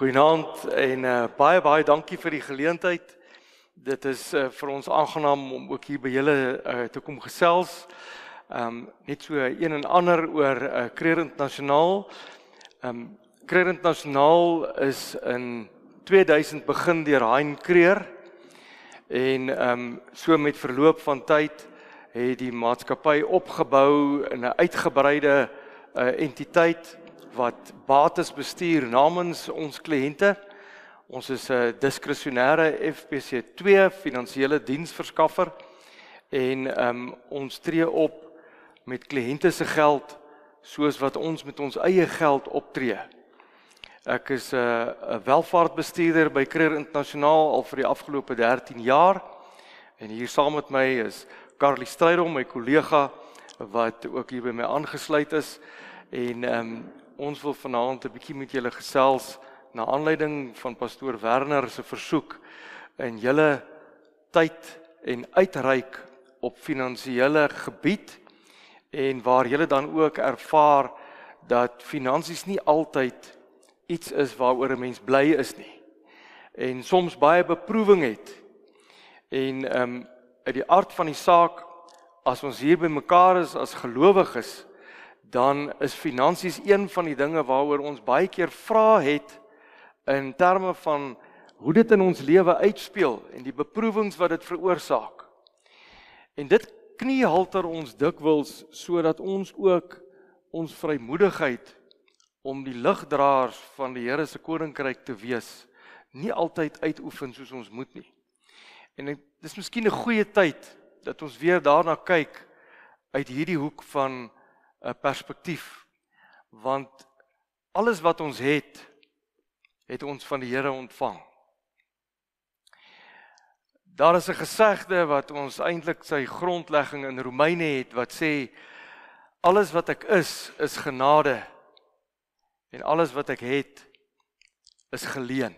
Goeienaand en uh, baie baie dankie vir die geleentheid. Dit is uh, vir ons aangenaam om ook hier by julle uh, te kom gesels. Ehm um, net so een en ander oor Krerend uh, Nasionaal. Ehm um, Krerend Nasionaal is in 2000 begin deur Hein Kreer en ehm um, so met verloop van tyd het die maatskappy opgebou in 'n uitgebreide uh, entiteit wat bates bestuur namens ons kliënte. Ons is 'n eh, diskresionêre FPC2 finansiële diensverskaffer en um, ons tree op met kliënte se geld soos wat ons met ons eie geld optree. Ek is eh, 'n uh, welvaartbestuurder by Creer Internasionaal al vir die afgelope 13 jaar en hier saam met my is Carly Strydom, my kollega wat ook hier by my aangesluit is en ehm um, ons wil vanaand 'n bietjie met julle gesels na aanleiding van pastoor Werner se versoek in julle tyd en uitreik op finansiële gebied en waar julle dan ook ervaar dat finansies nie altyd iets is waaroor 'n mens bly is nie en soms baie beproewing het en ehm um, uit die aard van die saak as ons hier bymekaar is as gelowiges is dan is finansies een van die dinge waaroor ons baie keer vra het in terme van hoe dit in ons lewe uitspeel en die beproewings wat dit veroorsaak. En dit knie halter ons dikwels sodat ons ook ons vrymoedigheid om die ligdraers van die Here se koninkryk te wees nie altyd uitoefen soos ons moet nie. En dis miskien 'n goeie tyd dat ons weer daarna kyk uit hierdie hoek van 'n perspektief want alles wat ons het het ons van die Here ontvang. Daar is 'n gesegde wat ons eintlik sy grondlegging in Romeine het wat sê alles wat ek is is genade en alles wat ek het is geleen.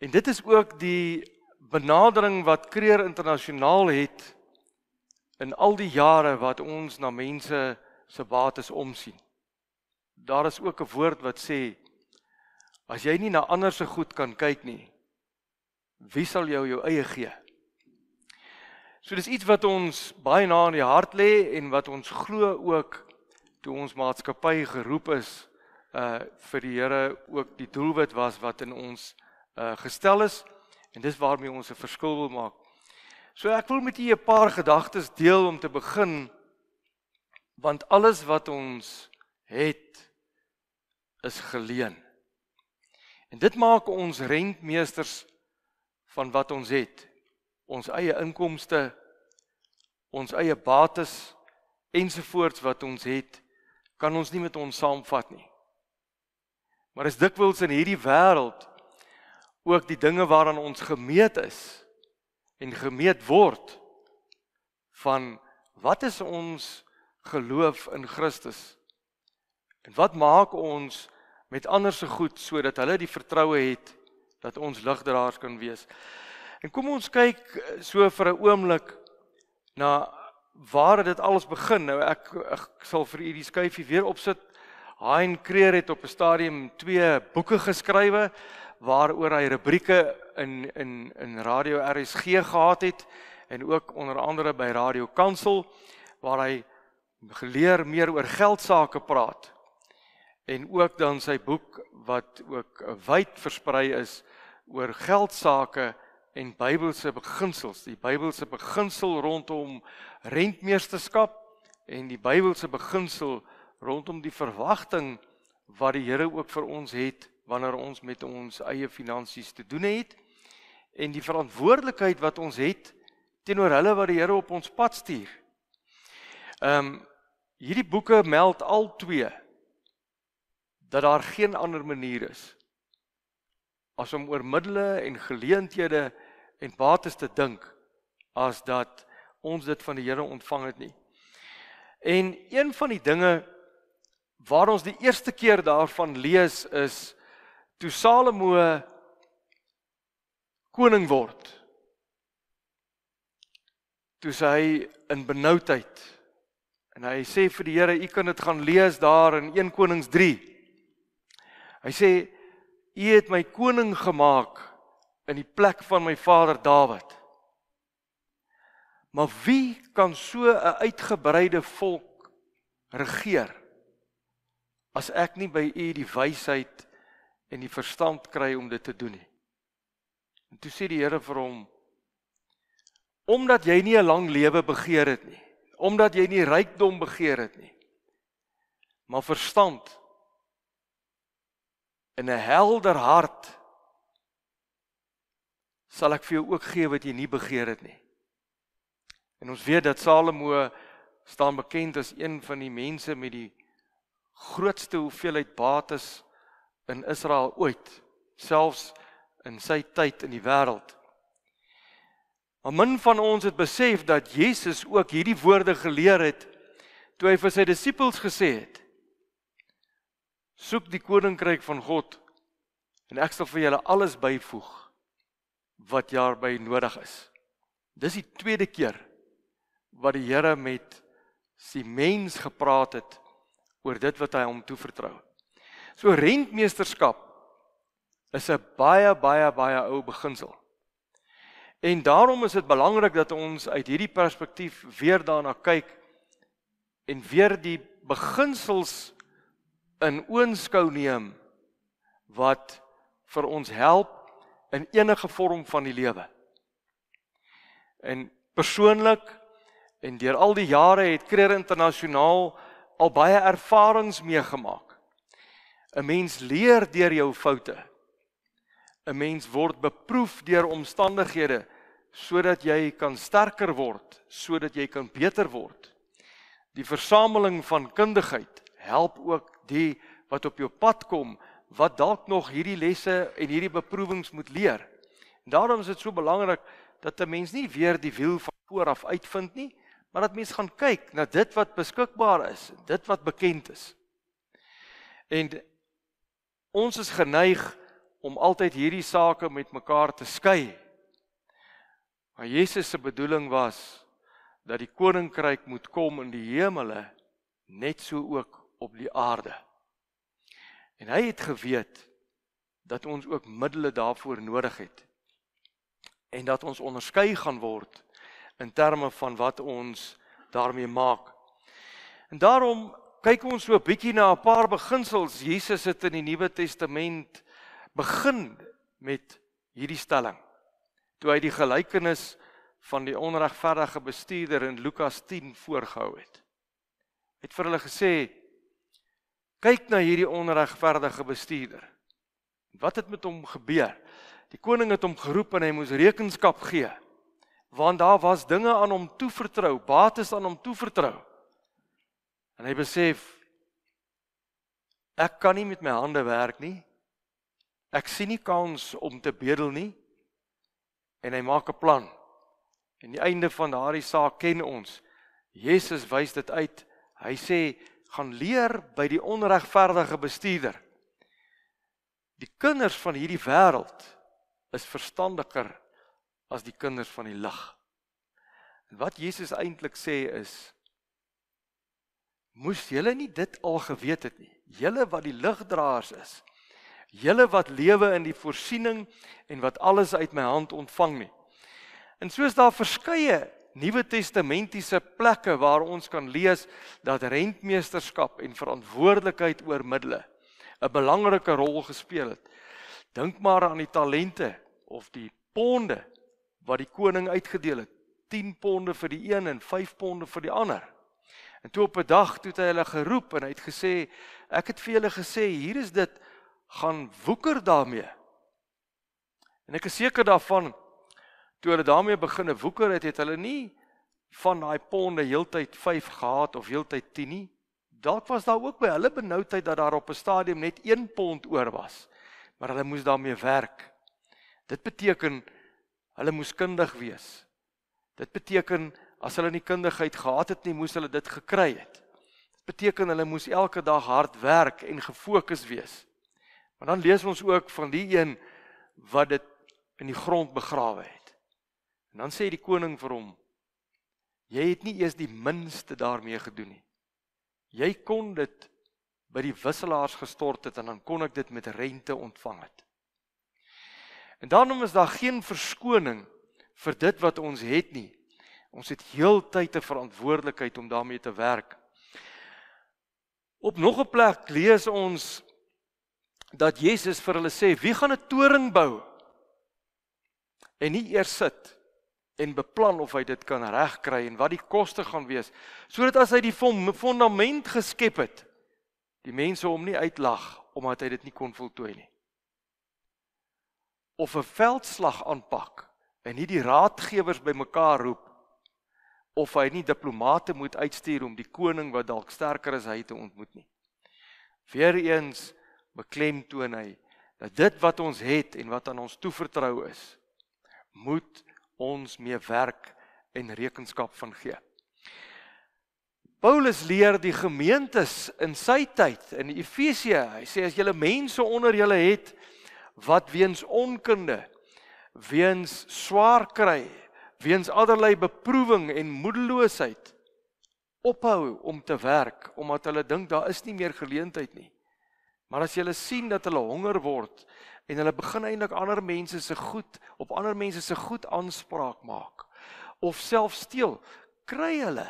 En dit is ook die benadering wat Kreer internasionaal het in al die jare wat ons na mense se bates omsien. Daar is ook 'n woord wat sê as jy nie na ander se goed kan kyk nie, wie sal jou jou eie gee? So dis iets wat ons baie na in die hart lê en wat ons glo ook toe ons maatskappy geroep is uh vir die Here ook die doelwit was wat in ons uh gestel is en dis waarmee ons 'n verskil wil maak So ek wil met u 'n paar gedagtes deel om te begin want alles wat ons het is geleen. En dit maak ons rentmeesters van wat ons het. Ons eie inkomste, ons eie bates ensovoorts wat ons het, kan ons nie met ons saamvat nie. Maar is dikwels in hierdie wêreld ook die dinge waaraan ons gemeet is en gemeet word van wat is ons geloof in Christus? En wat maak ons met ander se goed sodat hulle die vertroue het dat ons ligdraers kan wees? En kom ons kyk eh, so vir 'n oomblik na waar dit alles begin. Nou ek ek sal vir u die skuifie weer opsit. Hein Creer het op 'n stadium twee boeke geskrywe waaroor hy rubrieke in in in Radio RSG gehad het en ook onder andere by Radio Kansel waar hy geleer meer oor geld sake praat en ook dan sy boek wat ook wyd versprei is oor geld sake en Bybelse beginsels die Bybelse beginsel rondom rentmeesterskap en die Bybelse beginsel rondom die verwagting wat die Here ook vir ons het wanneer ons met ons eie finansies te doen het en die verantwoordelikheid wat ons het teenoor hulle wat die Here op ons pad stuur. Ehm um, hierdie boeke meld al twee dat daar geen ander manier is as om oor middele en geleenthede en bates te dink as dat ons dit van die Here ontvang het nie. En een van die dinge waar ons die eerste keer daarvan lees is toe Salomo koning word toe hy in benoudheid en hy sê vir die Here u kan dit gaan lees daar in 1 Konings 3 hy sê u het my koning gemaak in die plek van my vader Dawid maar wie kan so 'n uitgebreide volk regeer as ek nie by u die wysheid en die verstand kry om dit te doen nie. En toe sê die Here vir hom: Omdat jy nie 'n lang lewe begeer het nie, omdat jy nie rykdom begeer het nie, maar verstand en 'n helder hart sal ek vir jou ook gee wat jy nie begeer het nie. En ons weet dat Salomo staan bekend as een van die mense met die grootste hoeveelheid bates in Israel ooit, selfs in sy tyd in die wêreld. Maar min van ons het besef dat Jesus ook hierdie woorde geleer het toe hy vir sy disippels gesê het: Soek die koninkryk van God en ek sal vir julle alles byvoeg wat daarby nodig is. Dis die tweede keer wat die Here met sy mens gepraat het oor dit wat hy hom toevertrou het. So rentmeesterskap is 'n baie baie baie ou beginsel. En daarom is dit belangrik dat ons uit hierdie perspektief weer daarna kyk en weer die beginsels in oënskou neem wat vir ons help in enige vorm van die lewe. En persoonlik en deur al die jare het Kreer Internasionaal al baie ervarings meegemaak. 'n mens leer deur jou foute. 'n mens word beproef deur omstandighede sodat jy kan sterker word, sodat jy kan beter word. Die versameling van kundigheid help ook die wat op jou pad kom wat dalk nog hierdie lesse en hierdie beproewings moet leer. En daarom is dit so belangrik dat 'n mens nie weer die wiel van voor af uitvind nie, maar dat mens gaan kyk na dit wat beskikbaar is, dit wat bekend is. En Ons is geneig om altyd hierdie sake met mekaar te skei. Maar Jesus se bedoeling was dat die koninkryk moet kom in die hemele net so ook op die aarde. En hy het geweet dat ons ook middele daarvoor nodig het en dat ons onderskei gaan word in terme van wat ons daarmee maak. En daarom kyk ons so 'n bietjie na 'n paar beginsels. Jesus het in die Nuwe Testament begin met hierdie stelling. Toe hy die gelykenis van die onregverdige bestuurder in Lukas 10 voorgehou het. Hy het vir hulle gesê: "Kyk na hierdie onregverdige bestuurder. Wat het met hom gebeur? Die koning het hom geroep en hy moes rekenskap gee, want daar was dinge aan hom toevertrou, bates aan hom toevertrou." En hy besef ek kan nie met my hande werk nie. Ek sien nie kans om te bedel nie. En hy maak 'n plan. En die einde van daardie saak ken ons. Jesus wys dit uit. Hy sê gaan leer by die onregverdige bestuurder. Die kinders van hierdie wêreld is verstandiger as die kinders van die lig. En wat Jesus eintlik sê is Moes julle nie dit al geweet het nie. Julle wat die ligdraers is. Julle wat lewe in die voorsiening en wat alles uit my hand ontvang nie. En soos daar verskeie Nuwe Testamentiese plekke waar ons kan lees dat rentmeesterskap en verantwoordelikheid oor middele 'n belangrike rol gespeel het. Dink maar aan die talente of die ponde wat die koning uitgedeel het. 10 ponde vir die een en 5 ponde vir die ander. En toe op 'n dag toe het hy hulle geroep en hy het gesê ek het vir julle gesê hier is dit gaan woeker daarmee. En ek is seker daarvan toe hulle daarmee begine woeker het, het hulle nie van daai ponde heeltyd 5 gehad of heeltyd 10 nie. Dalk was daar ook by hulle benoudheid dat daar op 'n stadium net 1 pond oor was. Maar hulle moes daarmee werk. Dit beteken hulle moes kundig wees. Dit beteken As hulle nie kundigheid gehad het nie, moes hulle dit gekry het. Dit beteken hulle moes elke dag hard werk en gefokus wees. Maar dan lees ons ook van die een wat dit in die grond begrawe het. En dan sê die koning vir hom: "Jy het nie eers die minste daarmee gedoen nie. Jy kon dit by die wisselaars gestort het en dan kon ek dit met rente ontvang het." En daarom is daar geen verskoning vir dit wat ons het nie. Ons het heeltyd 'n verantwoordelikheid om daarmee te werk. Op nog 'n plek lees ons dat Jesus vir hulle sê: "Wie gaan 'n toring bou en nie eers sit en beplan of hy dit kan regkry en wat die koste gaan wees, sodat as hy die fondament geskep het, die mense hom nie uitlag omdat hy dit nie kon voltooi nie." Of 'n veldslag aanpak en nie die raadgewers bymekaar roep of hy nie diplomate moet uitstuur om die koning wat dalk sterker is hy te ontmoet nie. Weereens beklemtoon hy dat dit wat ons het en wat aan ons toevertrou is, moet ons mee werk en rekenskap van gee. Paulus leer die gemeentes in sy tyd in Efesië, hy sê as julle mense onder julle het wat weens onkunde, weens swaar kry, weens allerlei beproewing en moedeloosheid ophou om te werk omdat hulle dink daar is nie meer geleentheid nie. Maar as jy hulle sien dat hulle honger word en hulle begin eintlik ander mense se goed op ander mense se goed aanspraak maak of self steel, kry hulle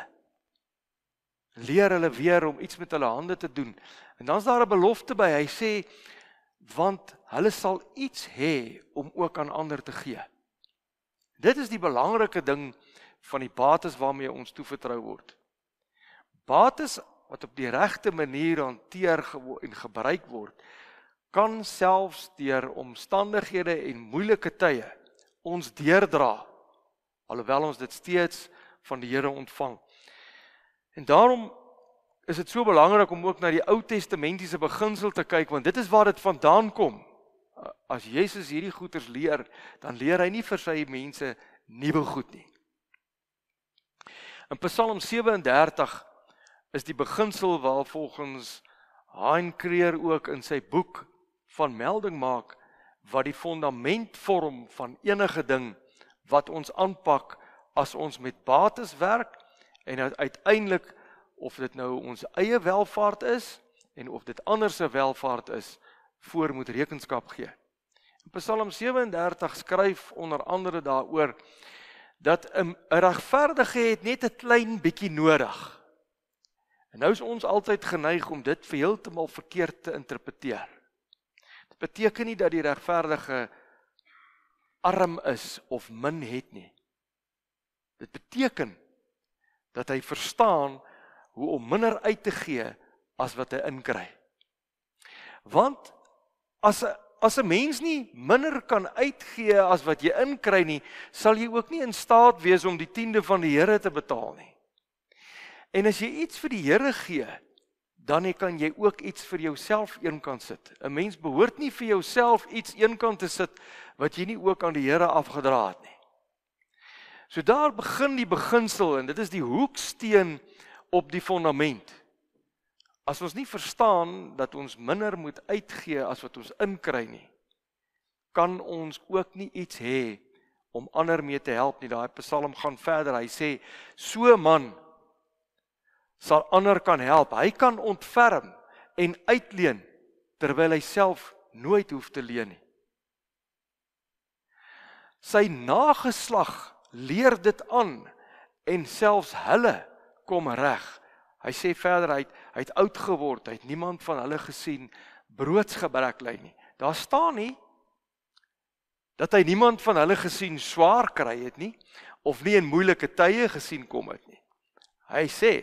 leer hulle weer om iets met hulle hande te doen. En dan's daar 'n belofte by. Hy sê want hulle sal iets hê om ook aan ander te gee. Dit is die belangrike ding van die bates waarmee ons toevertrou word. Bates wat op die regte manier hanteer en gebruik word, kan selfs deur omstandighede en moeilike tye ons deurdra alhoewel ons dit steeds van die Here ontvang. En daarom is dit so belangrik om ook na die Ou Testamentiese beginsel te kyk want dit is waar dit vandaan kom as Jesus hierdie goeters leer, dan leer hy nie vir sy mense nuwe goed nie. In Psalm 37 is die beginsel waar volgens Heinkreer ook in sy boek van melding maak wat die fondament vorm van enige ding wat ons aanpak as ons met bates werk en uiteindelik of dit nou ons eie welfaart is en of dit ander se welfaart is voor moet rekenskap gee. In Psalm 37 skryf onder andere daaroor dat 'n regverdige het net 'n klein bietjie nodig. En nou is ons altyd geneig om dit heeltemal verkeerd te interpreteer. Dit beteken nie dat die regverdige arm is of min het nie. Dit beteken dat hy verstaan hoe om minder uit te gee as wat hy inkry. Want As 'n as 'n mens nie minder kan uitgee as wat jy inkry nie, sal jy ook nie in staat wees om die tiende van die Here te betaal nie. En as jy iets vir die Here gee, dan kan jy ook iets vir jouself eenkant sit. 'n Mens behoort nie vir jouself iets eenkant te sit wat jy nie ook aan die Here afgedra het nie. So daar begin die beginsel en dit is die hoeksteen op die fondament. As ons nie verstaan dat ons minder moet uitgee as wat ons inkry nie, kan ons ook nie iets hê om ander mee te help nie. Daai Psalm gaan verder. Hy sê: "So man sal ander kan help. Hy kan ontferm en uitleen terwyl hy self nooit hoef te leen nie." Sy nageslag leer dit aan en selfs hulle kom reg. Hy sê verder hy het, hy het oud geword, hy het niemand van hulle gesien broodsgebrek ly nie. Daar staan nie dat hy niemand van hulle gesien swaar kry het nie of nie in moeilike tye gesien kom het nie. Hy sê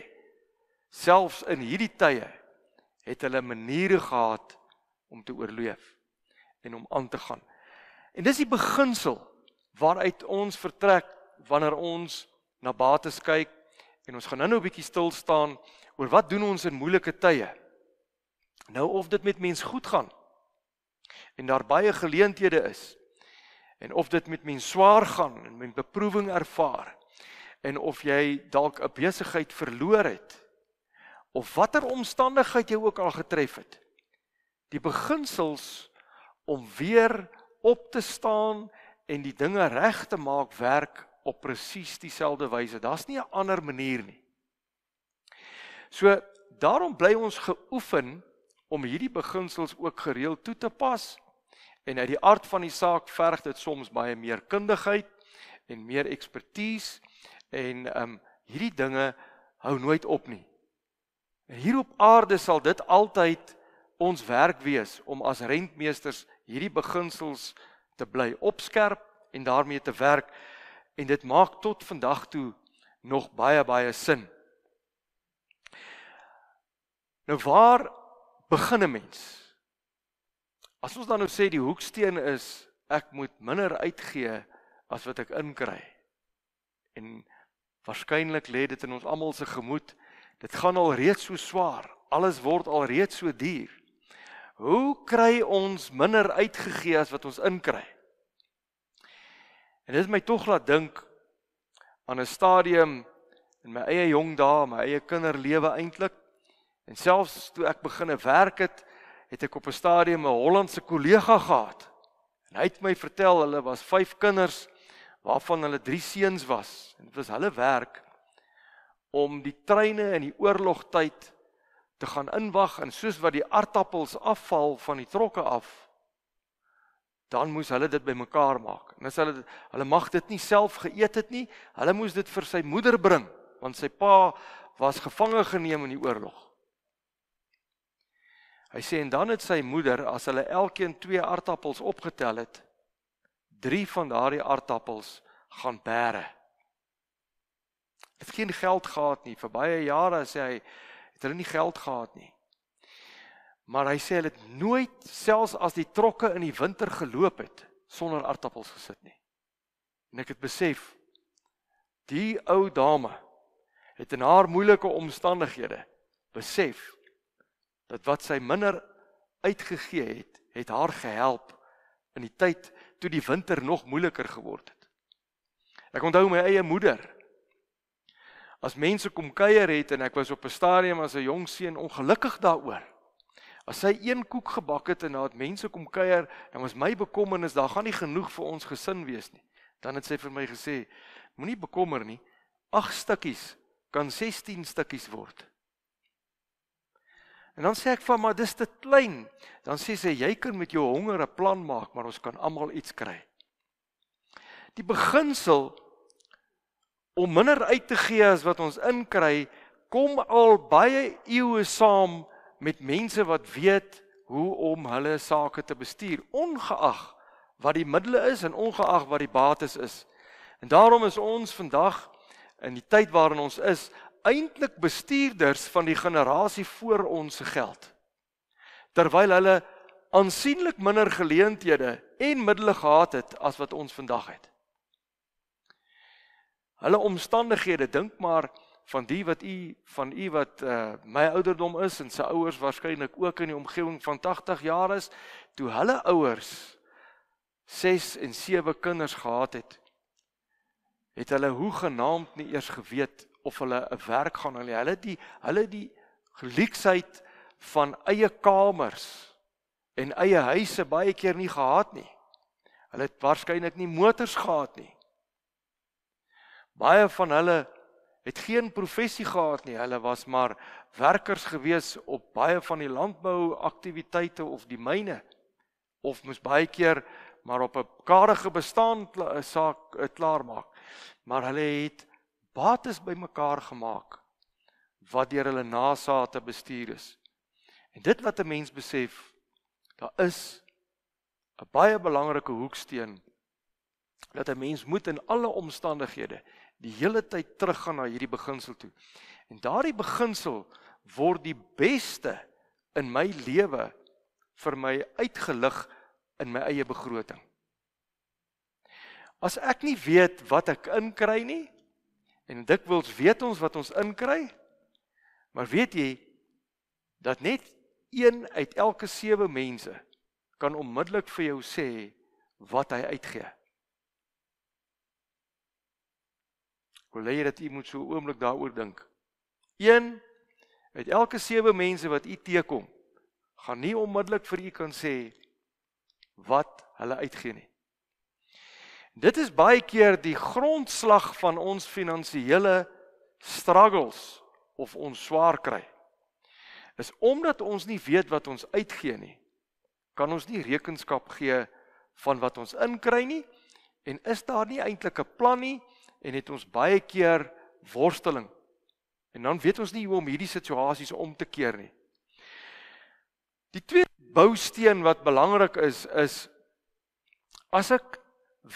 selfs in hierdie tye het hulle maniere gehad om te oorleef en om aan te gaan. En dis die beginsel waaruit ons vertrek wanneer ons na Bates kyk En ons gaan nou-nou 'n bietjie stil staan oor wat doen ons in moeilike tye? Nou of dit met mens goed gaan en daar baie geleenthede is en of dit met mens swaar gaan en men beproewing ervaar en of jy dalk 'n besigheid verloor het of watter omstandigheid jy ook al getref het die beginsels om weer op te staan en die dinge reg te maak werk op presies dieselfde wyse. Daar's nie 'n ander manier nie. So daarom bly ons geoefen om hierdie beginsels ook gereeld toe te pas. En uit die aard van die saak verg dit soms baie meer kundigheid en meer ekspertise en um hierdie dinge hou nooit op nie. En hier op aarde sal dit altyd ons werk wees om as rentmeesters hierdie beginsels te bly opskerp en daarmee te werk. En dit maak tot vandag toe nog baie baie sin. Nou waar begin 'n mens? As ons dan nou sê die hoeksteen is ek moet minder uitgee as wat ek inkry. En waarskynlik lê dit in ons almal se gemoed, dit gaan al reeds so swaar. Alles word al reeds so duur. Hoe kry ons minder uitgegee as wat ons inkry? En dit het my tog laat dink aan 'n stadium in my eie jong dae, my eie kinderlewe eintlik. En selfs toe ek begine werk het, het ek op 'n stadium 'n Hollandse kollega gehad. En hy het my vertel hulle was 5 kinders waarvan hulle 3 seuns was. En dit was hulle werk om die treine in die oorlogtyd te gaan inwag en soos wat die aardappels afval van die trokke af dan moes hulle dit bymekaar maak. En as hulle hulle mag dit nie self geëet het nie, hulle moes dit vir sy moeder bring want sy pa was gevange geneem in die oorlog. Hy sê en dan het sy moeder as hulle elkeen twee aardappels opgetel het, drie van daardie aardappels gaan bære. Het geen geld gehad nie vir baie jare sê hy, het hulle nie geld gehad nie. Maar hy sê hulle het nooit selfs as die trokke in die winter geloop het sonder aardappels gesit nie. En ek het besef die ou dame het in haar moeilike omstandighede besef dat wat sy minder uitgegee het, het haar gehelp in die tyd toe die winter nog moeiliker geword het. Ek onthou my eie moeder. As mense kom kuier het en ek was op 'n stadium as 'n jong seun ongelukkig daaroor As sy een koek gebak het en daar het mense kom kuier, dan was my bekommernis daar gaan nie genoeg vir ons gesin wees nie. Dan het sy vir my gesê: "Moenie bekommer nie. 8 stukkies kan 16 stukkies word." En dan sê ek vir haar: "Maar dis te klein." Dan sê sy: "Jy kan met jou honger 'n plan maak, maar ons kan almal iets kry." Die beginsel om minder uit te gee as wat ons inkry, kom al baie eeue saam met mense wat weet hoe om hulle sake te bestuur, ongeag wat die middele is en ongeag wat die bates is. En daarom is ons vandag in die tyd waarin ons is, eintlik bestuurders van die generasie voor ons se geld. Terwyl hulle aansienlik minder geleenthede en middele gehad het as wat ons vandag het. Hulle omstandighede dink maar van die wat u van u wat uh, my ouderdom is en sy ouers waarskynlik ook in die omgewing van 80 jaar is toe hulle ouers 6 en 7 kinders gehad het het hulle hoe genaamd nie eers geweet of hulle 'n werk gaan hulle hulle die hulle die geluksheid van eie kamers en eie huise baie keer nie gehad nie hulle het waarskynlik nie motors gehad nie baie van hulle het geen professie gehad nie. Hulle was maar werkers gewees op baie van die landbouaktiwiteite of die myne of moes baie keer maar op 'n karige bestaan 'n eh, saak eh, klaar maak. Maar hulle het bates bymekaar gemaak wat deur hulle nageslagte bestuur is. En dit wat 'n mens besef, daar is 'n baie belangrike hoeksteen dat 'n mens moet in alle omstandighede die hele tyd teruggaan na hierdie beginsel toe. En daardie beginsel word die beste in my lewe vir my uitgelig in my eie begroting. As ek nie weet wat ek inkry nie en dikwels weet ons wat ons inkry, maar weet jy dat net een uit elke 7 mense kan onmiddellik vir jou sê wat hy uitgee. Ek wil hê dat u moet so 'n oomblik daaroor dink. 1 uit elke 7 mense wat u teekom, gaan nie onmiddellik vir u kan sê wat hulle uitgee nie. Dit is baie keer die grondslag van ons finansiële struggles of ons swaar kry. Is omdat ons nie weet wat ons uitgee nie, kan ons nie rekenskap gee van wat ons inkry nie en is daar nie eintlik 'n plan nie en het ons baie keer worsteling. En dan weet ons nie hoe om hierdie situasies om te keer nie. Die tweede bousteen wat belangrik is is as ek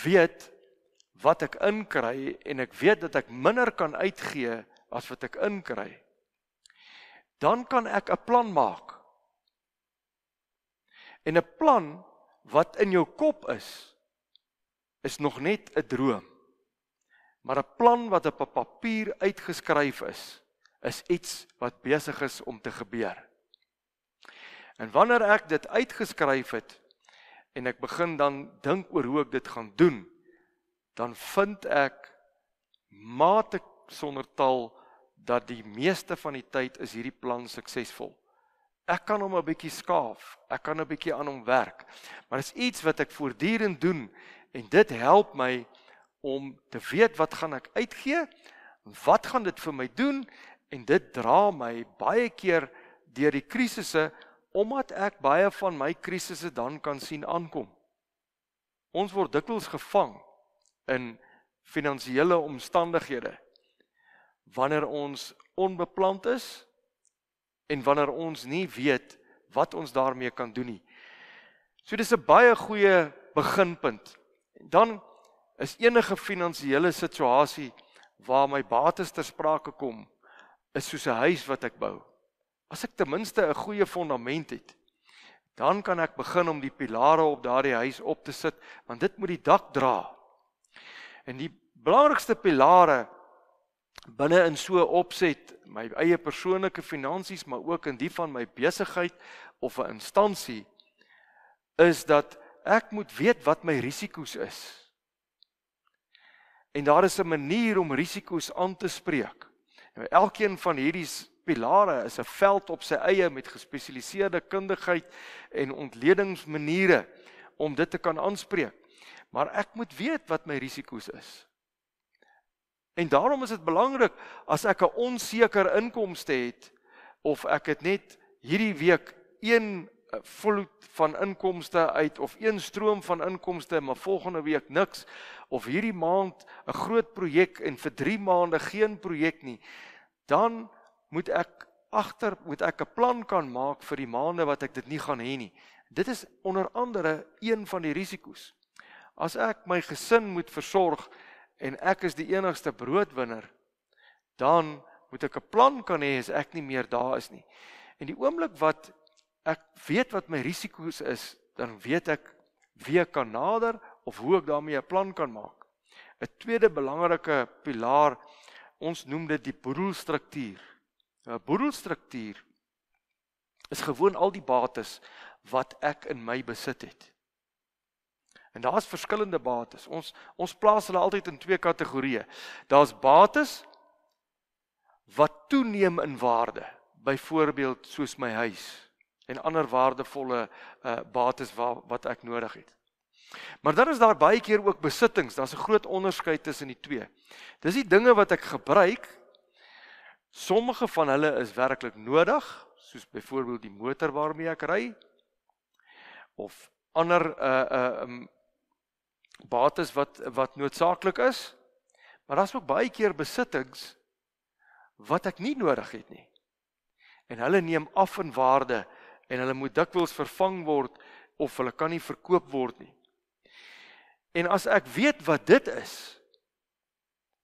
weet wat ek inkry en ek weet dat ek minder kan uitgee as wat ek inkry dan kan ek 'n plan maak en 'n plan wat in jou kop is is nog net 'n droom Maar 'n plan wat op 'n papier uitgeskryf is, is iets wat besig is om te gebeur. En wanneer ek dit uitgeskryf het en ek begin dan dink oor hoe ek dit gaan doen, dan vind ek mate sonder taal dat die meeste van die tyd is hierdie plan suksesvol. Ek kan hom 'n bietjie skaaf, ek kan 'n bietjie aan hom werk. Maar dit is iets wat ek voortdurend doen en dit help my om te weet wat gaan ek uitgee, wat gaan dit vir my doen en dit dra my baie keer deur die krisisse omdat ek baie van my krisisse dan kan sien aankom. Ons word dikwels gevang in finansiële omstandighede wanneer ons onbepland is en wanneer ons nie weet wat ons daarmee kan doen nie. So dis 'n baie goeie beginpunt. Dan is enige finansiële situasie waar my bates ter sprake kom is soos 'n huis wat ek bou. As ek ten minste 'n goeie fondament het, dan kan ek begin om die pilare op daardie huis op te sit, want dit moet die dak dra. En die belangrikste pilare binne in so opset my eie persoonlike finansies maar ook in die van my besigheid of 'n instansie is dat ek moet weet wat my risiko's is. En daar is 'n manier om risiko's aan te spreek. En nou, elkeen van hierdie pilare is 'n veld op sy eie met gespesialiseerde kundigheid en ontledingsmaniere om dit te kan aanspreek. Maar ek moet weet wat my risiko's is. En daarom is dit belangrik as ek 'n onseker inkomste het of ek het net hierdie week een vloed van inkomste uit of een stroom van inkomste maar volgende week niks of hierdie maand 'n groot projek en vir 3 maande geen projek nie dan moet ek agter moet ek 'n plan kan maak vir die maande wat ek dit nie gaan hê nie dit is onder andere een van die risiko's as ek my gesin moet versorg en ek is die enigste broodwinner dan moet ek 'n plan kan hê as ek nie meer daar is nie en die oomblik wat ek weet wat my risiko's is, dan weet ek wie ek kan nader of hoe ek daarmee 'n plan kan maak. 'n Tweede belangrike pilaar, ons noem dit die boedelstruktuur. 'n Boedelstruktuur is gewoon al die bates wat ek in my besit het. En daar's verskillende bates. Ons ons plaas hulle altyd in twee kategorieë. Daar's bates wat toeneem in waarde. Byvoorbeeld soos my huis en ander waardevolle uh bates wat wat ek nodig het. Maar dan is daar baie keer ook besittings. Daar's 'n groot onderskeid tussen die twee. Dis die dinge wat ek gebruik. Sommige van hulle is werklik nodig, soos byvoorbeeld die motor waarmee ek ry of ander uh uh um bates wat wat noodsaaklik is. Maar daar's ook baie keer besittings wat ek nie nodig het nie. En hulle neem af in waarde en hulle moet dikwels vervang word of hulle kan nie verkoop word nie. En as ek weet wat dit is,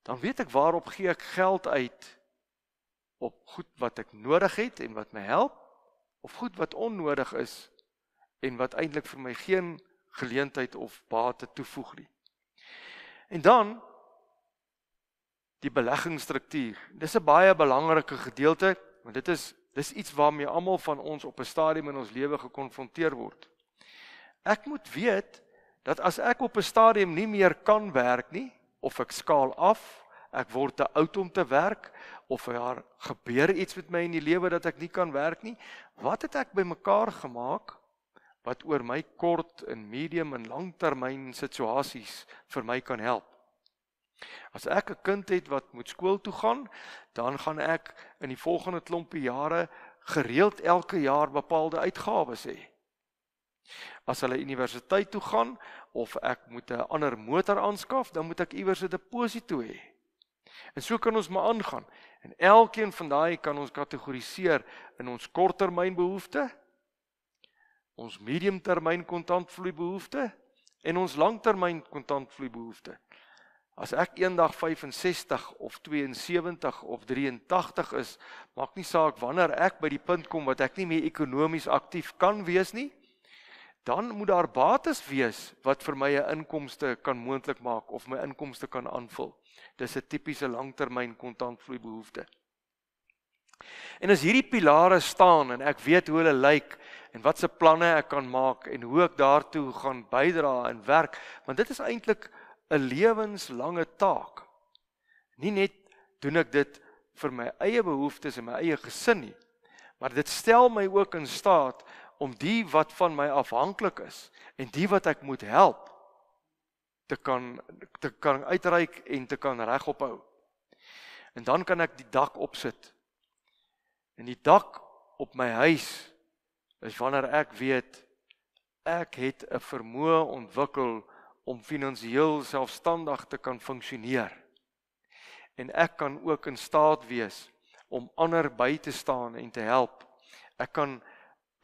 dan weet ek waarop gee ek geld uit op goed wat ek nodig het en wat my help of goed wat onnodig is en wat eintlik vir my geen geleentheid of bate toevoeg nie. En dan die beleggingsstruktuur. Dis 'n baie belangrike gedeelte want dit is Dis iets waarmee almal van ons op 'n stadium in ons lewe gekonfronteer word. Ek moet weet dat as ek op 'n stadium nie meer kan werk nie of ek skaal af, ek word te oud om te werk of daar gebeur iets met my in die lewe dat ek nie kan werk nie, wat het ek bymekaar gemaak wat oor my kort en medium en langtermyn situasies vir my kan help? As ek 'n kind het wat moet skool toe gaan, dan gaan ek in die volgende klompie jare gereeld elke jaar bepaalde uitgawes hê. As hulle universiteit toe gaan of ek moet 'n ander motor aanskaf, dan moet ek iewers 'n deposito hê. En so kan ons maar aangaan. En elkeen van daai kan ons kategoriseer in ons korttermynbehoeftes, ons mediumtermyn kontantvloeibehoeftes en ons langtermyn kontantvloeibehoeftes. As ek eendag 65 of 72 of 83 is, maak nie saak wanneer ek by die punt kom wat ek nie meer ekonomies aktief kan wees nie, dan moet daar bates wees wat vir my 'n inkomste kan moontlik maak of my inkomste kan aanvul. Dis 'n tipiese langtermyn kontantvloei behoefte. En as hierdie pilare staan en ek weet hoe hulle lyk en watse planne ek kan maak en hoe ek daartoe gaan bydra en werk, want dit is eintlik 'n lewenslange taak. Nie net doen ek dit vir my eie behoeftes en my eie gesin nie, maar dit stel my ook in staat om die wat van my afhanklik is en die wat ek moet help te kan te kan uitreik en te kan regophou. En dan kan ek die dak opsit. En die dak op my huis is wanneer ek weet ek het 'n vermoë ontwikkel om finansiëel selfstandig te kan funksioneer. En ek kan ook in staat wees om ander by te staan en te help. Ek kan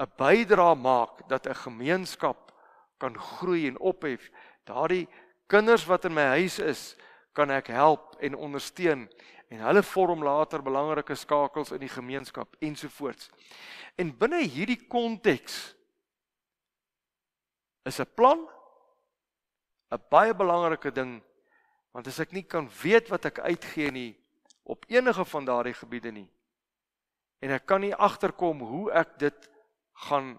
'n bydra maak dat 'n gemeenskap kan groei en ophef. Daardie kinders wat in my huis is, kan ek help en ondersteun en hulle vorm later belangrike skakels in die gemeenskap ensovoorts. En binne hierdie konteks is 'n plan 'n baie belangrike ding want as ek nie kan weet wat ek uitgee nie op enige van daardie gebiede nie en ek kan nie agterkom hoe ek dit gaan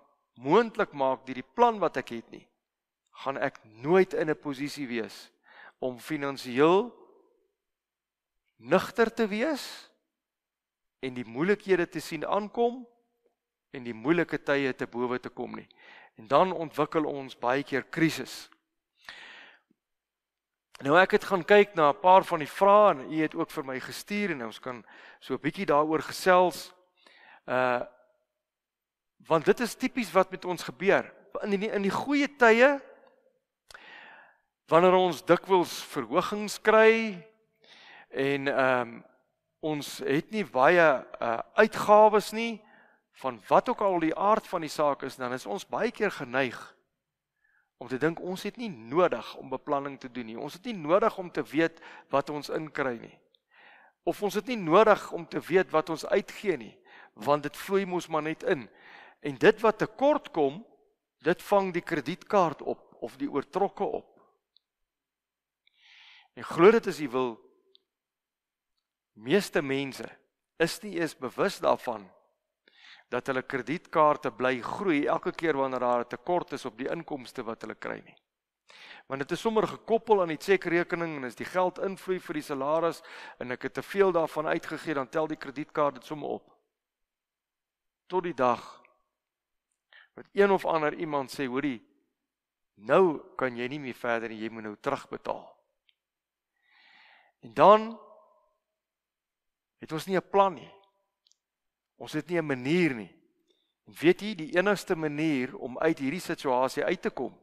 moontlik maak deur die plan wat ek het nie gaan ek nooit in 'n posisie wees om finansiëel nugter te wees en die moeilikhede te sien aankom en die moeilike tye te bowe te kom nie en dan ontwikkel ons baie keer krisis Nou ek het gaan kyk na 'n paar van die vrae en u het ook vir my gestuur en ons kan so 'n bietjie daaroor gesels. Uh want dit is tipies wat met ons gebeur. In die, in die goeie tye wanneer ons dikwels verhogings kry en ehm um, ons het nie baie uh uitgawes nie van wat ook al die aard van die saak is dan is ons baie keer geneig om te dink ons het nie nodig om beplanning te doen nie. Ons het nie nodig om te weet wat ons inkry nie. Of ons het nie nodig om te weet wat ons uitgee nie, want dit vloei mos maar net in. En dit wat tekort kom, dit vang die kredietkaart op of die oortrokke op. En glo dit as jy wil meeste mense is nie eens bewus daarvan nie dat hulle kredietkaarte bly groei elke keer wanneer daar 'n tekort is op die inkomste wat hulle kry nie. Want dit is sommer gekoppel aan die tjekrekening en as die geld invloei vir die salaris en ek het te veel daarvan uitgegee, dan tel die kredietkaart dit sommer op. Tot die dag wat een of ander iemand sê, hoorie, nou kan jy nie meer verder en jy moet nou terugbetaal. En dan het ons nie 'n plan nie. Ons het nie 'n manier nie. En weet jy, die enigste manier om uit hierdie situasie uit te kom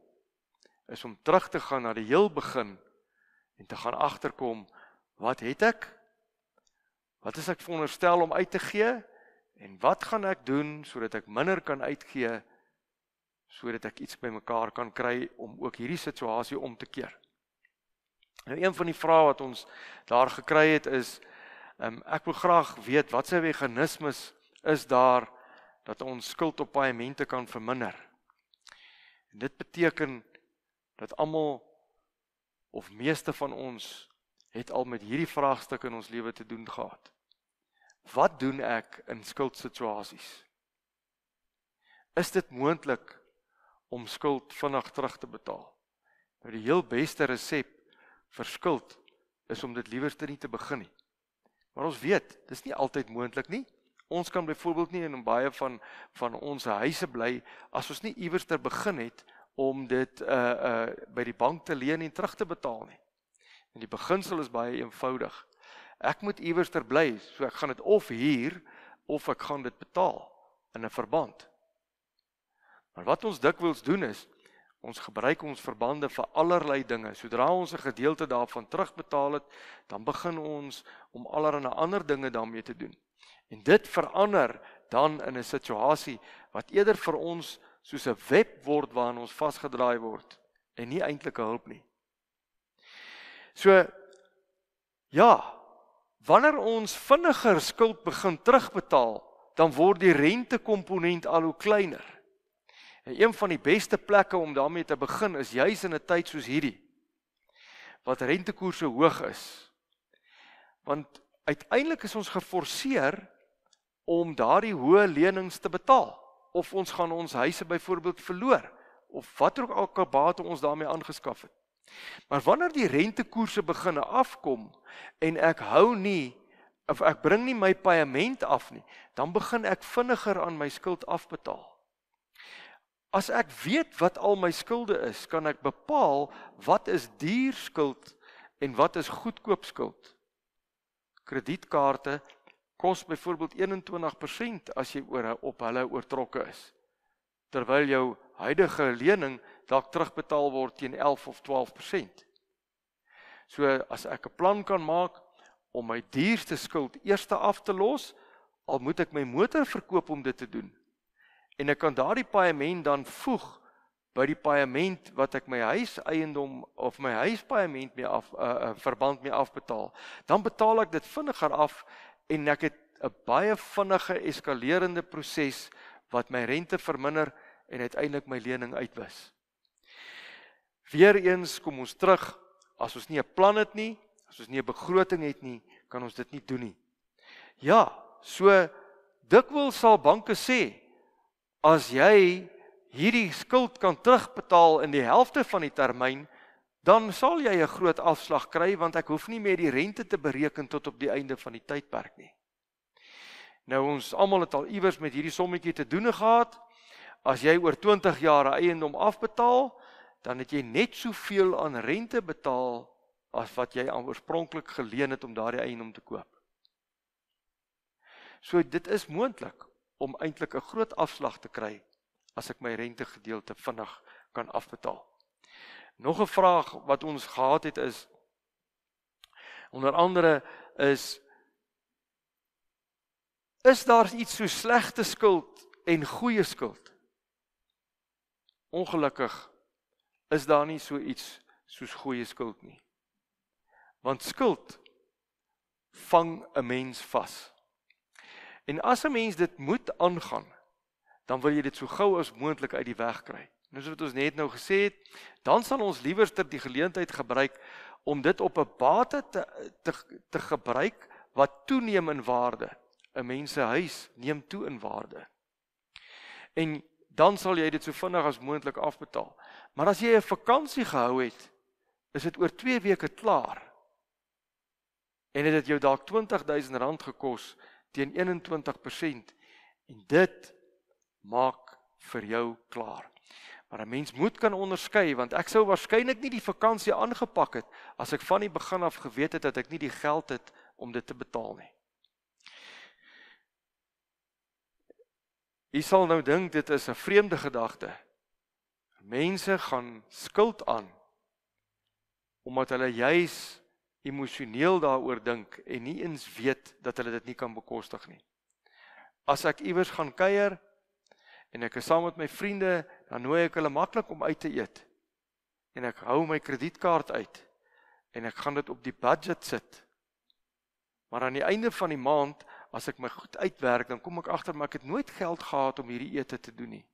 is om terug te gaan na die heel begin en te gaan agterkom wat het ek? Wat is ek veronderstel om uit te gee? En wat gaan ek doen sodat ek minder kan uitgee sodat ek iets bymekaar kan kry om ook hierdie situasie om te keer? Nou een van die vrae wat ons daar gekry het is ehm um, ek wil graag weet wat se meganismes is daar dat ons skuld op paemente kan verminder. En dit beteken dat almal of meeste van ons het al met hierdie vraagstuk in ons lewe te doen gehad. Wat doen ek in skuldsituasies? Is dit moontlik om skuld vinnig terug te betaal? Nou die heel beste resep vir skuld is om dit liewerste nie te begin nie. Maar ons weet, dis nie altyd moontlik nie. Ons kan byvoorbeeld nie in baie van van ons huise bly as ons nie iewers ter begin het om dit uh uh by die bank te leen en terug te betaal nie. En die beginsel is baie eenvoudig. Ek moet iewers ter bly, so ek gaan dit of huur of ek gaan dit betaal in 'n verband. Maar wat ons dikwels doen is ons gebruik ons verbande vir allerlei dinge. Sodra ons 'n gedeelte daarvan terugbetaal het, dan begin ons om allerlei ander dinge daarmee te doen. En dit verander dan in 'n situasie wat eerder vir ons soos 'n web word waaraan ons vasgedraai word en nie eintlik 'n hulp nie. So ja, wanneer ons vinniger skuld begin terugbetaal, dan word die rentekomponent al hoe kleiner. En een van die beste plekke om daarmee te begin is juis in 'n tyd soos hierdie wat rentekoerse hoog is. Want uiteindelik is ons geforseer om daardie hoë lenings te betaal of ons gaan ons huise byvoorbeeld verloor of watter ook al kabate ons daarmee aangeskaf het. Maar wanneer die rentekoerse begin afkom en ek hou nie of ek bring nie my paiement af nie, dan begin ek vinniger aan my skuld afbetaal. As ek weet wat al my skulde is, kan ek bepaal wat is duur skuld en wat is goedkoop skuld kredietkaarte kos byvoorbeeld 21% as jy oor op hulle oortrokke is. Terwyl jou huidige lening dalk terugbetaal word teen 11 of 12%. So as ek 'n plan kan maak om my duurste skuld eers af te los, al moet ek my motor verkoop om dit te doen. En ek kan daardie paaiement dan voeg by die paaiement wat ek my huis eiendom of my huispaaiement mee af uh, uh, verband mee afbetaal, dan betaal ek dit vinniger af en ek het 'n baie vinnige eskalerende proses wat my rente verminder en uiteindelik my lening uitwis. Weereens kom ons terug as ons nie 'n plan het nie, as ons nie 'n begroting het nie, kan ons dit nie doen nie. Ja, so dikwels sal banke sê as jy hierdie skuld kan terugbetaal in die helfte van die termyn, dan sal jy 'n groot afslag kry want ek hoef nie meer die rente te bereken tot op die einde van die tydperk nie. Nou ons almal het al iewers met hierdie sommetjie te doen gehad. As jy oor 20 jaar eiendom afbetaal, dan het jy net soveel aan rente betaal as wat jy aanvanklik geleen het om daardie eiendom te koop. So dit is moontlik om eintlik 'n groot afslag te kry as ek my rente gedeelte vinnig kan afbetaal. Nog 'n vraag wat ons gehad het is onder andere is is daar iets so slegte skuld en goeie skuld? Ongelukkig is daar nie so iets soos goeie skuld nie. Want skuld vang 'n mens vas. En as 'n mens dit moet aangaan dan wil jy dit so gou as moontlik uit die weg kry. Nou soos wat ons net nou gesê het, dan sal ons liewerster die geleentheid gebruik om dit op 'n bate te, te te gebruik wat toeneem in waarde. 'n Mens se huis neem toe in waarde. En dan sal jy dit so vinnig as moontlik afbetaal. Maar as jy 'n vakansie gehou het, is dit oor 2 weke klaar. En dit het jou dalk 20000 rand gekos teen 21% en dit maak vir jou klaar. Maar 'n mens moet kan onderskei want ek sou waarskynlik nie die vakansie aangepak het as ek van die begin af geweet het dat ek nie die geld het om dit te betaal nie. Jy sal nou dink dit is 'n vreemde gedagte. Mense gaan skuld aan omdat hulle juis emosioneel daaroor dink en nie eens weet dat hulle dit nie kan bekostig nie. As ek iewers gaan kuier, en ek is saam met my vriende, dan nooi ek hulle maklik om uit te eet. En ek hou my kredietkaart uit en ek gaan dit op die budget sit. Maar aan die einde van die maand, as ek my goed uitwerk, dan kom ek agter maar ek het nooit geld gehad om hierdie ete te doen nie.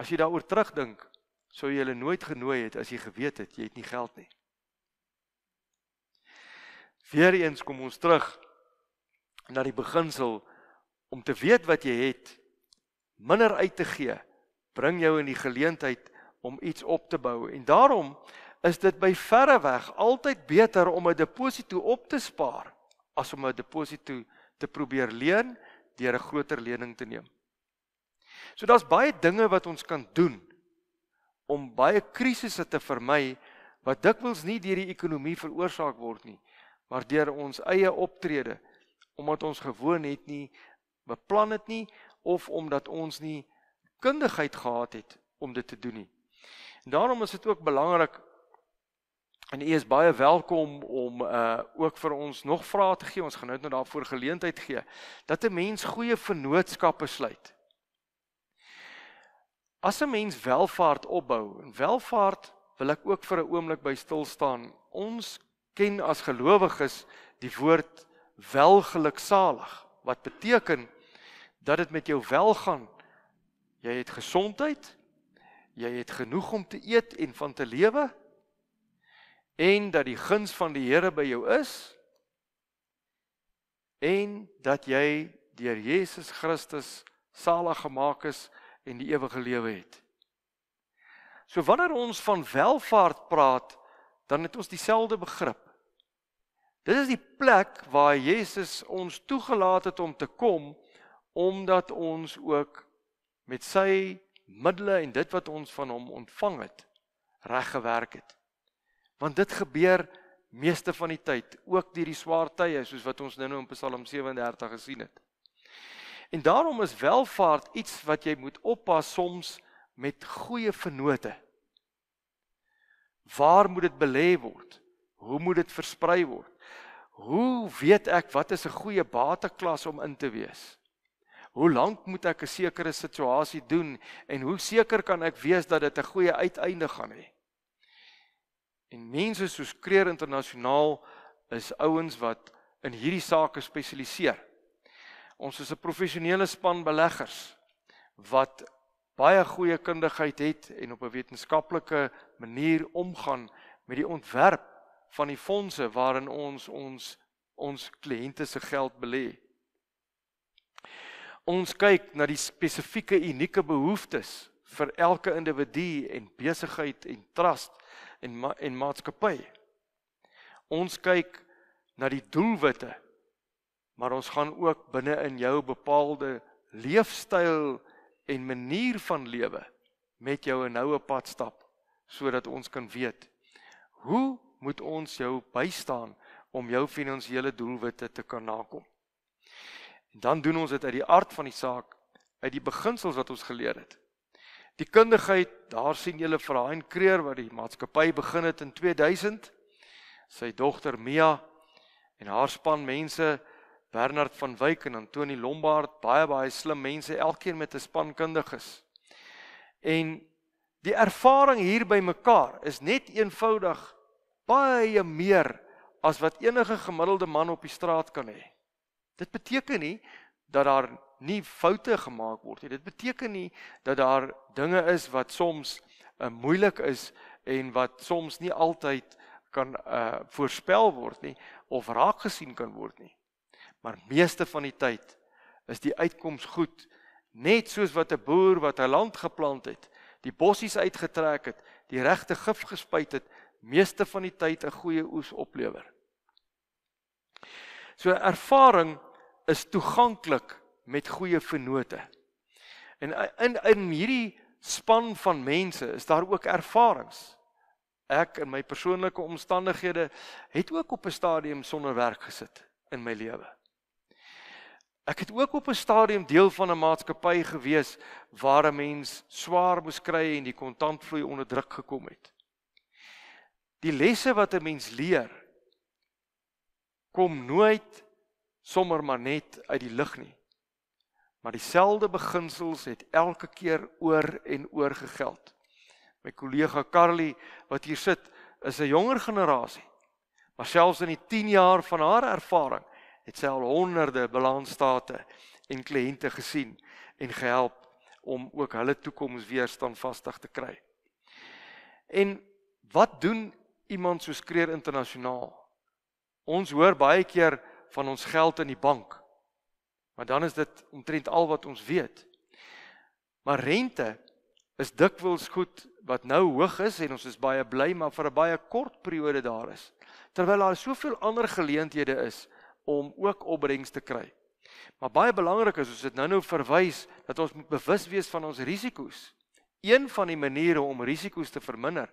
As jy daaroor terugdink, sou jy hulle nooit genooi het as jy geweet het jy het nie geld nie. Weereens kom ons terug na die beginsel om te weet wat jy het minder uit te gee bring jou in die geleentheid om iets op te bou en daarom is dit by verre weg altyd beter om 'n deposito op te spaar as om 'n deposito te probeer leen deur 'n groter lening te neem. So daar's baie dinge wat ons kan doen om baie krisisse te vermy wat dikwels nie deur die ekonomie veroorsaak word nie, maar deur ons eie optrede omdat ons gewoon het nie beplan het nie of omdat ons nie kundigheid gehad het om dit te doen nie. En daarom is dit ook belangrik en u is baie welkom om uh ook vir ons nog vrae te gee. Ons gaan nou net daarvoor geleentheid gee dat 'n mens goeie vennootskappe sluit. As 'n mens welvaart opbou, en welvaart wil ek ook vir 'n oomblik by stil staan. Ons ken as gelowiges die woord welgeluksalig wat beteken dat dit met jou wel gaan. Jy het gesondheid. Jy het genoeg om te eet en van te lewe. En dat die guns van die Here by jou is. En dat jy deur Jesus Christus salig gemaak is en die ewige lewe het. So wanneer ons van welfaart praat, dan het ons dieselfde begrip. Dit is die plek waar Jesus ons toegelaat het om te kom omdat ons ook met sy middele en dit wat ons van hom ontvang het reg gewerk het. Want dit gebeur meeste van die tyd, ook deur die swaar tye soos wat ons nou nou in Psalm 37 gesien het. En daarom is welfaart iets wat jy moet oppas soms met goeie vennote. Waar moet dit belê word? Hoe moet dit versprei word? Hoe weet ek wat is 'n goeie bateklas om in te wees? hoe lank moet ek 'n sekere situasie doen en hoe seker kan ek wees dat dit 'n goeie uiteinde gaan hê? En mense soos Kreer Internasionaal is ouens wat in hierdie sake spesialiseer. Ons is 'n professionele span beleggers wat baie goeie kundigheid het en op 'n wetenskaplike manier omgaan met die ontwerp van die fondse waarin ons ons ons kliënte se geld belê. Ons kyk na die spesifieke unieke behoeftes vir elke individu en besigheid en trust en ma en maatskappy. Ons kyk na die doelwitte. Maar ons gaan ook binne in jou bepaalde leefstyl en manier van lewe met jou 'n noue pad stap sodat ons kan weet hoe moet ons jou bystaan om jou finansiële doelwitte te kan nakom. En dan doen ons dit uit die aard van die saak, uit die beginsels wat ons geleer het. Die kundigheid, daar sien julle Fraai en Kreer wat die maatskappy begin het in 2000. Sy dogter Mia en haar span mense Bernard van Wyk en Antoni Lombard, baie baie slim mense, elkeen met 'n span kundiges. En die ervaring hier by mekaar is net eenvoudig baie meer as wat enige gemiddelde man op die straat kan hê. Dit beteken nie dat daar nie foute gemaak word nie. Dit beteken nie dat daar dinge is wat soms uh, moeilik is en wat soms nie altyd kan uh, voorspel word nie of raak gesien kan word nie. Maar meeste van die tyd is die uitkoms goed, net soos wat 'n boer wat 'n land geplant het, die bossies uitgetrek het, die regte gif gespuit het, meeste van die tyd 'n goeie oes oplewer. So ervaring is toeganklik met goeie vennote. En in in hierdie span van mense is daar ook ervarings. Ek in my persoonlike omstandighede het ook op 'n stadium sonder werk gesit in my lewe. Ek het ook op 'n stadium deel van 'n maatskappy gewees waar 'n mens swaar moes kry en die kontantvloei onder druk gekom het. Die lesse wat 'n mens leer kom nooit sommer maar net uit die lug nie. Maar dieselfde beginsels het elke keer oor en oor gegeld. My kollega Carly wat hier sit, is 'n jonger generasie. Maar selfs in die 10 jaar van haar ervaring het sy al honderde balansstate en kliënte gesien en gehelp om ook hulle toekoms weer standvastig te kry. En wat doen iemand soos Kreer Internasionaal? Ons hoor baie keer van ons geld in die bank. Maar dan is dit omtrent al wat ons weet. Maar rente is dikwels goed wat nou hoog is en ons is baie bly maar vir 'n baie kort periode daar is. Terwyl daar soveel ander geleenthede is om ook opbrengs te kry. Maar baie belangrik is ons dit nou-nou verwys dat ons moet bewus wees van ons risiko's. Een van die maniere om risiko's te verminder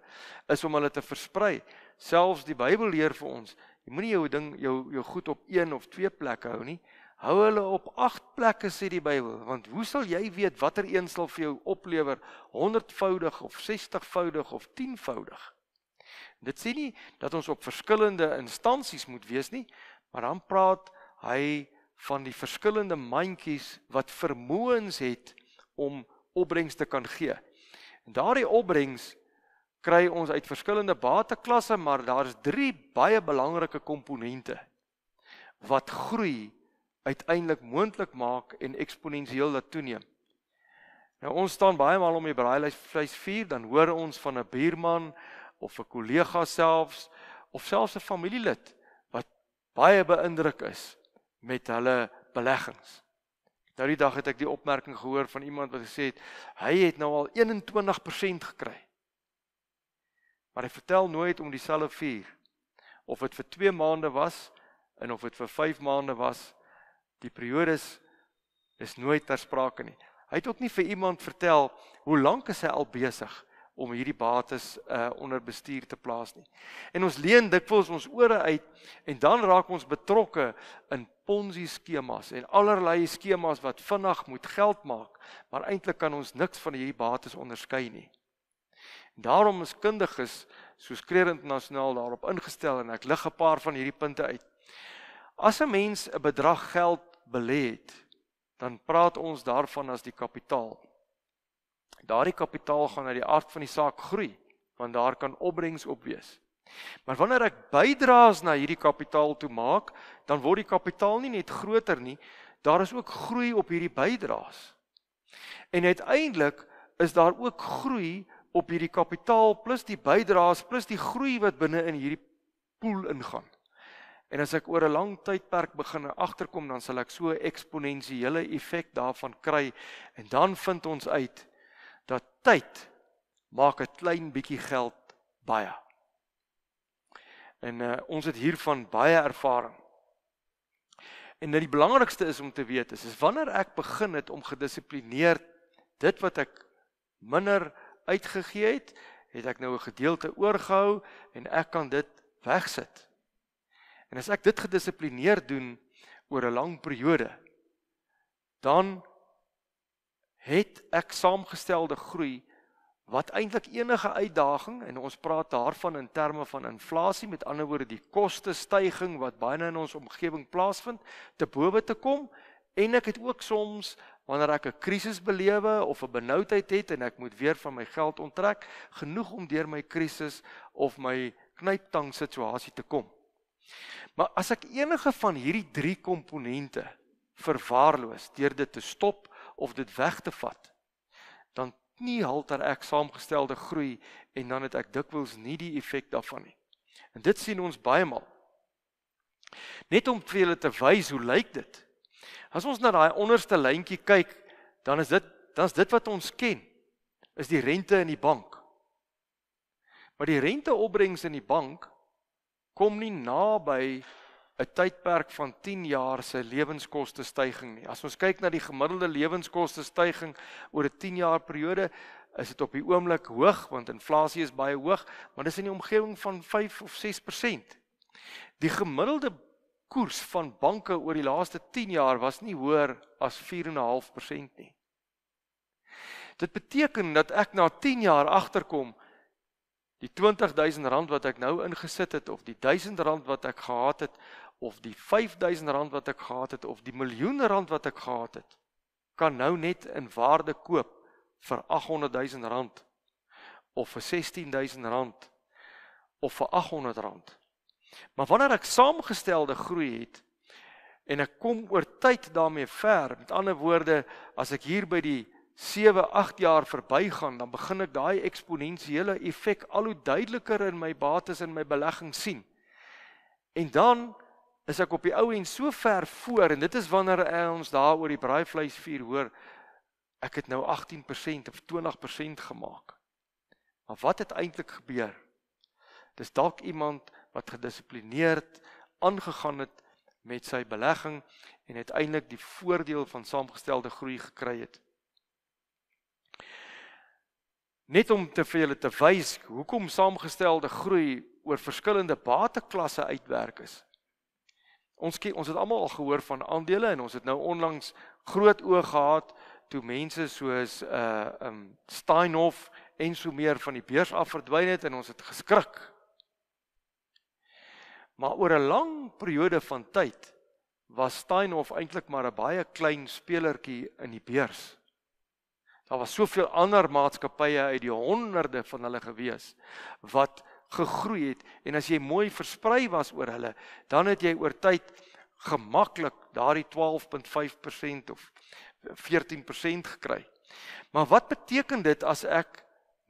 is om hulle te versprei. Selfs die Bybel leer vir ons Jy moenie jou ding jou jou goed op 1 of 2 plekke hou nie. Hou hulle op 8 plekke sê die Bybel, want hoe sal jy weet watter een sal vir jou oplewer 100voudig of 60voudig of 10voudig? Dit sê nie dat ons op verskillende instansies moet wees nie, maar dan praat hy van die verskillende mandjies wat vermoëns het om opbrengs te kan gee. En daardie opbrengs kry ons uit verskillende bateklasse, maar daar's drie baie belangrike komponente wat groei uiteindelik moontlik maak en eksponensieel laat toeneem. Nou ons staan baie maal om die braaivleis vleis vier, dan hoor ons van 'n buurman of 'n kollega selfs of selfs 'n familielid wat baie beïndruk is met hulle beleggings. Nou die dag het ek die opmerking gehoor van iemand wat gesê het hy het nou al 21% gekry. Maar hy vertel nooit om dieselfde vuur of dit vir 2 maande was en of dit vir 5 maande was. Die periodes is nooit ter sprake nie. Hy het ook nie vir iemand vertel hoe lank is hy al besig om hierdie bates uh, onder bestuur te plaas nie. En ons leen dikwels ons ore uit en dan raak ons betrokke in ponzi skemas en allerlei skemas wat vinnig moet geld maak, maar eintlik kan ons niks van hierdie bates onderskei nie. Daarom is kundiges soos Kreer Internasionaal daarop ingestel en ek lig 'n paar van hierdie punte uit. As 'n mens 'n bedrag geld belê het, dan praat ons daarvan as die kapitaal. Daardie kapitaal gaan uit die aard van die saak groei, want daar kan opbrengs op wees. Maar wanneer ek bydraes na hierdie kapitaal toe maak, dan word die kapitaal nie net groter nie, daar is ook groei op hierdie bydraes. En uiteindelik is daar ook groei op hierdie kapitaal plus die bydraes plus die groei wat binne in hierdie pool ingaan. En as ek oor 'n lang tydperk begin agterkom, dan sal ek so eksponensiële effek daarvan kry en dan vind ons uit dat tyd maak 'n klein bietjie geld baie. En uh, ons het hiervan baie ervaring. En dit die belangrikste is om te weet is, is wanneer ek begin het om gedissiplineerd dit wat ek minder uitgegee het, het ek nou 'n gedeelte oorgehou en ek kan dit wegsit. En as ek dit gedissiplineer doen oor 'n lang periode, dan het ek saamgestelde groei wat eintlik enige uitdaging en ons praat daarvan in terme van inflasie met ander woorde die koste stygings wat baie in ons omgewing plaasvind te bowe te kom en ek het ook soms wanneer ek 'n krisis belewe of 'n benoudheid het en ek moet weer van my geld onttrek, genoeg om deur my krisis of my knyptang situasie te kom. Maar as ek enige van hierdie drie komponente verwaarloos deur dit te stop of dit weg te vat, dan nie halter ek saamgestelde groei en dan het ek dikwels nie die effek daarvan nie. En dit sien ons baie maal. Net om vir julle te wys hoe lyk dit? As ons na daai onderste lyntjie kyk, dan is dit dan's dit wat ons ken. Is die rente in die bank. Maar die renteopbrengs in die bank kom nie naby 'n tydperk van 10 jaar se lewenskoste stygings nie. As ons kyk na die gemiddelde lewenskoste stygings oor 'n 10 jaar periode, is dit op die oomblik hoog want inflasie is baie hoog, maar dis in die omgewing van 5 of 6%. Die gemiddelde koers van banke oor die laaste 10 jaar was nie hoër as 4.5% nie. Dit beteken dat ek na 10 jaar agterkom die R20000 wat ek nou ingesit het of die R1000 wat ek gehad het of die R5000 wat ek gehad het of die miljoene rand wat ek gehad het kan nou net in waarde koop vir R800000 of vir R16000 of vir R800 Maar wanneer ek saamgestelde groei het en ek kom oor tyd daarmee ver, met ander woorde, as ek hier by die 7, 8 jaar verbygaan, dan begin ek daai eksponensiële effek al hoe duideliker in my bates en my belegging sien. En dan is ek op die ou en so ver voor en dit is wanneer ons daar oor die braaivleis vuur hoor ek het nou 18% of 20% gemaak. Maar wat het eintlik gebeur? Dis dalk iemand wat gedissiplineerd aangegaan het met sy belegging en uiteindelik die voordeel van saamgestelde groei gekry het. Net om te vir julle te wys hoekom saamgestelde groei oor verskillende bateklasse uitwerk is. Ons ken, ons het almal al gehoor van aandele en ons het nou onlangs groot oë gehad toe mense soos uh um Steinhoff en so meer van die beurs af verdwyn het en ons het geskrik. Maar oor 'n lang periode van tyd was Steinhoff eintlik maar 'n baie klein spelertjie in die beurs. Daar was soveel ander maatskappye uit die honderde van hulle gewees wat gegroei het en as jy mooi versprei was oor hulle, dan het jy oor tyd gemaklik daardie 12.5% of 14% gekry. Maar wat beteken dit as ek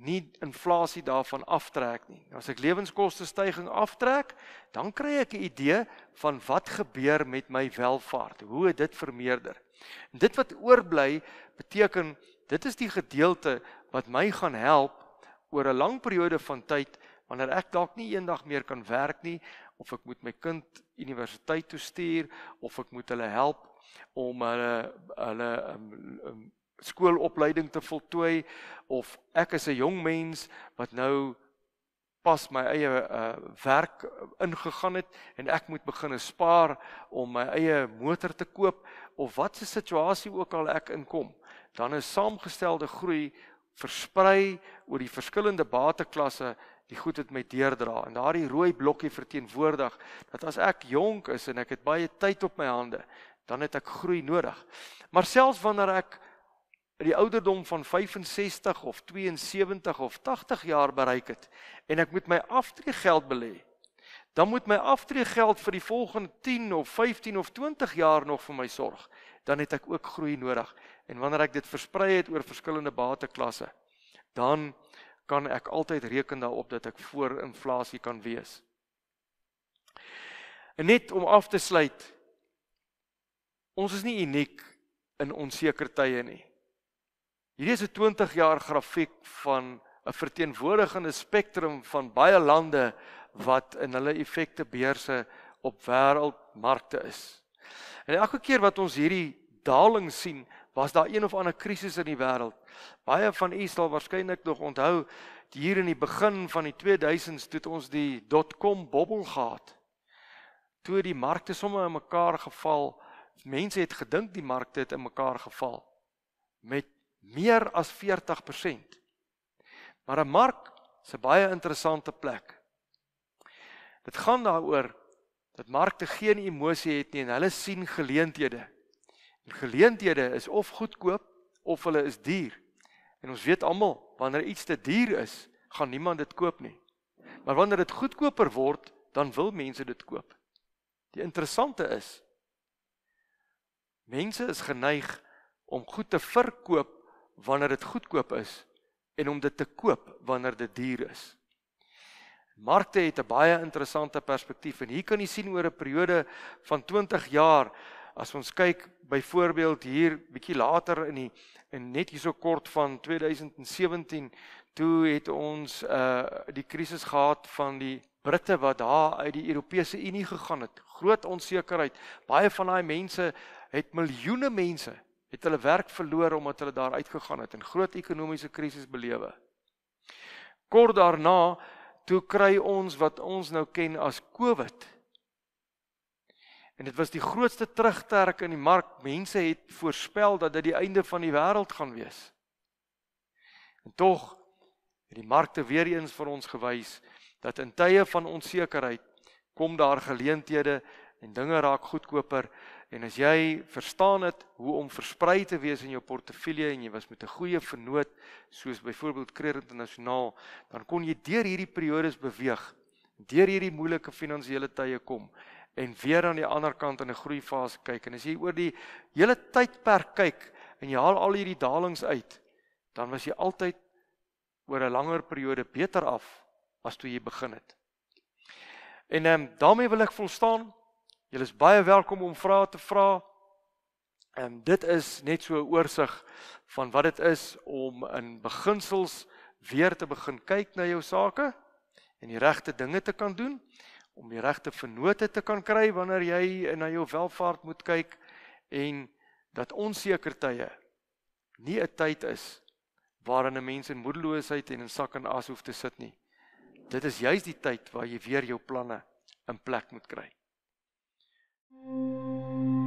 nie inflasie daarvan aftrek nie. As ek lewenskoste stygings aftrek, dan kry ek 'n idee van wat gebeur met my welfaart. Hoe het dit vermeerder? En dit wat oorbly beteken dit is die gedeelte wat my gaan help oor 'n lang periode van tyd wanneer ek dalk nie eendag meer kan werk nie of ek moet my kind universiteit toe stuur of ek moet hulle help om hulle hulle um, um, skoolopleiding te voltooi of ek is 'n jong mens wat nou pas my eie uh, werk ingegaan het en ek moet begin spaar om my eie motor te koop of watse situasie ook al ek inkom dan is saamgestelde groei versprei oor die verskillende bateklasse die goed het my deerdra en daardie rooi blokkie verteenwoordig dat as ek jonk is en ek het baie tyd op my hande dan het ek groei nodig maar selfs wanneer ek in die ouderdom van 65 of 72 of 80 jaar bereik het en ek moet my aftreegeld belê, dan moet my aftreegeld vir die volgende 10 of 15 of 20 jaar nog vir my sorg. Dan het ek ook groei nodig. En wanneer ek dit versprei het oor verskillende bateklasse, dan kan ek altyd reken daarop dat ek voor inflasie kan wees. Net om af te sluit. Ons is nie uniek in onseker tye nie. Hierdie is 'n 20 jaar grafiek van 'n verteenwoordigende spektrum van baie lande wat in hulle effekte beurse op wêreldmarkte is. En elke keer wat ons hierdie daling sien, was daar een of ander krisis in die wêreld. Baie van u sal waarskynlik nog onthou hier in die begin van die 2000s toe ons die dotcom bobbel gehad. Toe die markte sommer in mekaar geval, mense het gedink die markte het in mekaar geval met meer as 40%. Maar 'n mark is 'n baie interessante plek. Dit gaan daaroor dat markte geen emosie het nie en hulle sien geleenthede. En geleenthede is of goedkoop of hulle is duur. En ons weet almal, wanneer iets te duur is, gaan niemand dit koop nie. Maar wanneer dit goedkoper word, dan wil mense dit koop. Die interessante is mense is geneig om goed te verkoop wanneer dit goedkoop is en om dit te koop wanneer dit duur is. Markte het 'n baie interessante perspektief en hier kan jy sien oor 'n periode van 20 jaar as ons kyk byvoorbeeld hier bietjie later in die en net hierso kort van 2017 toe het ons uh die krisis gehad van die Britte wat daar uit die Europese Unie gegaan het. Groot onsekerheid. Baie van daai mense het miljoene mense het hulle werk verloor omdat hulle daar uitgegaan het en groot ekonomiese krisis belewe. Kort daarna toe kry ons wat ons nou ken as COVID. En dit was die grootste terugterk in die mark. Mense het voorspel dat dit die einde van die wêreld gaan wees. En tog het die markte weer eens vir ons gewys dat in tye van onsekerheid kom daar geleenthede en dinge raak goedkoper En as jy verstaan het hoe om versprei te wees in jou portefeulje en jy was met 'n goeie vernoot soos byvoorbeeld Credit Internasionaal, dan kon jy deur hierdie periodes beweeg, deur hierdie moeilike finansiële tye kom en weer aan die ander kant in 'n groeifase kyk. En as jy oor die hele tydperk kyk en jy haal al hierdie dalings uit, dan was jy altyd oor 'n langer periode beter af as toe jy begin het. En ehm um, daarmee wil ek volstaan. Julle is baie welkom om vrae te vra. En dit is net so 'n oorsig van wat dit is om in beginsels weer te begin kyk na jou sake en die regte dinge te kan doen om die regte vennote te kan kry wanneer jy na jou welfaart moet kyk en dat onseker tye nie 'n tyd is waarin 'n mens in moedeloosheid en in sak en as hoef te sit nie. Dit is juis die tyd waar jy weer jou planne in plek moet kry. うん。